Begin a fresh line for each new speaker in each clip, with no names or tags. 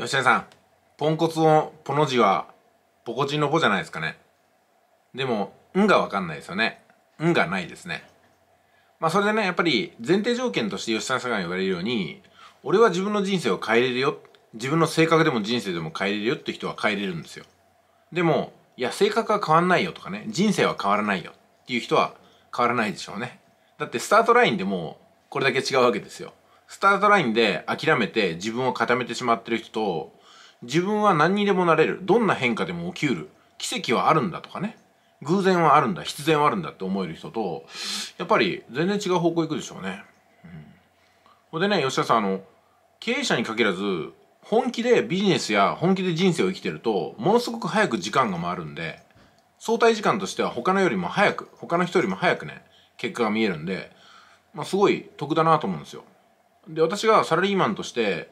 吉田さん、ポンコツのポの字は、ポコチンのポじゃないですかね。でも、んがわかんないですよね。んがないですね。まあそれでね、やっぱり前提条件として吉田さんが言われるように、俺は自分の人生を変えれるよ。自分の性格でも人生でも変えれるよって人は変えれるんですよ。でも、いや、性格は変わんないよとかね、人生は変わらないよっていう人は変わらないでしょうね。だってスタートラインでもこれだけ違うわけですよ。スタートラインで諦めて自分を固めてしまってる人と、自分は何にでもなれる。どんな変化でも起きうる。奇跡はあるんだとかね。偶然はあるんだ。必然はあるんだって思える人と、やっぱり全然違う方向行くでしょうね。うん。でね、吉田さん、あの、経営者に限らず、本気でビジネスや本気で人生を生きてると、ものすごく早く時間が回るんで、相対時間としては他のよりも早く、他の人よりも早くね、結果が見えるんで、まあ、すごい得だなと思うんですよ。で私がサラリーマンとして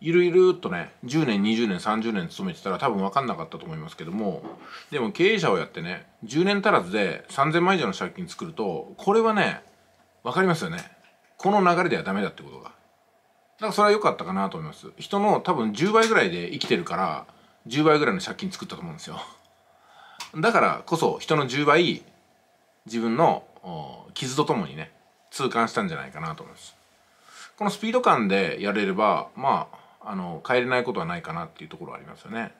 ゆるゆるっとね10年20年30年勤めてたら多分分かんなかったと思いますけどもでも経営者をやってね10年足らずで3000万以上の借金作るとこれはね分かりますよねこの流れではダメだってことがだからそれは良かったかなと思います人の多分10倍ぐらいで生きてるから10倍ぐらいの借金作ったと思うんですよだからこそ人の10倍自分の傷とともにね痛感したんじゃないかなと思いますこのスピード感でやれればまああの変えれないことはないかなっていうところはありますよね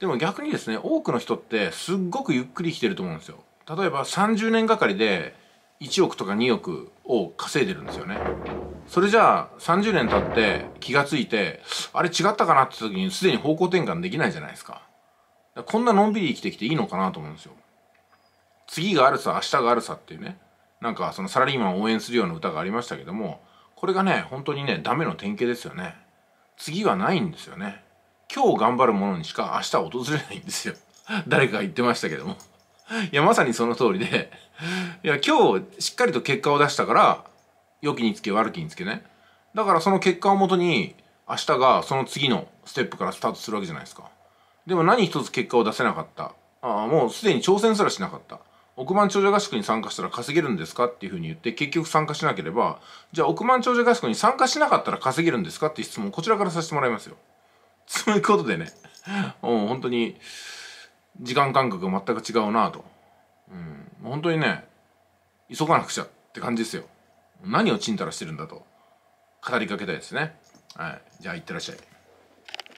でも逆にですね多くの人ってすっごくゆっくり生きてると思うんですよ例えば30年がかりで1億とか2億を稼いでるんですよねそれじゃあ30年経って気がついてあれ違ったかなって時にすでに方向転換できないじゃないですかこんなのんびり生きてきていいのかなと思うんですよ次があるさ明日があるさっていうねなんかそのサラリーマンを応援するような歌がありましたけどもこれがね本当にねダメの典型ですよね次はないんですよね今日頑張るものにしか明日訪れないんですよ 誰かが言ってましたけどもいやまさにその通りでいや今日しっかりと結果を出したから良きにつけ悪きにつけねだからその結果をもとに明日がその次のステップからスタートするわけじゃないですかでも何一つ結果を出せなかったああもうすでに挑戦すらしなかった億万長者合宿に参加したら稼げるんですかっていうふうに言って結局参加しなければじゃあ億万長者合宿に参加しなかったら稼げるんですかっていう質問をこちらからさせてもらいますよ。そういうことでねもう本当に時間感覚が全く違うなと。うん、本当にね急がなくちゃって感じですよ。何をちんたらしてるんだと語りかけたいですね。はい、じゃあ行ってらっしゃい。